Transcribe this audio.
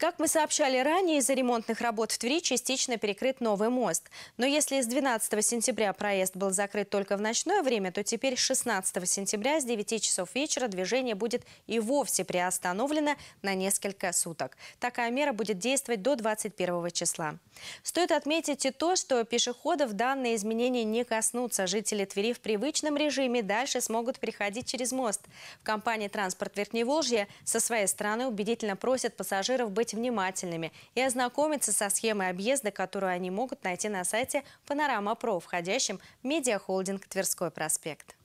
Как мы сообщали ранее, из-за ремонтных работ в Твери частично перекрыт новый мост. Но если с 12 сентября проезд был закрыт только в ночное время, то теперь 16 сентября с 9 часов вечера движение будет и вовсе приостановлено на несколько суток. Такая мера будет действовать до 21 числа. Стоит отметить и то, что пешеходов данные изменения не коснутся. Жители Твери в привычном режиме дальше смогут переходить через мост. В компании «Транспорт Верхневолжья» со своей стороны убедительно просят пассажиров быть быть внимательными и ознакомиться со схемой объезда, которую они могут найти на сайте «Панорама ПРО», входящем в медиахолдинг «Тверской проспект».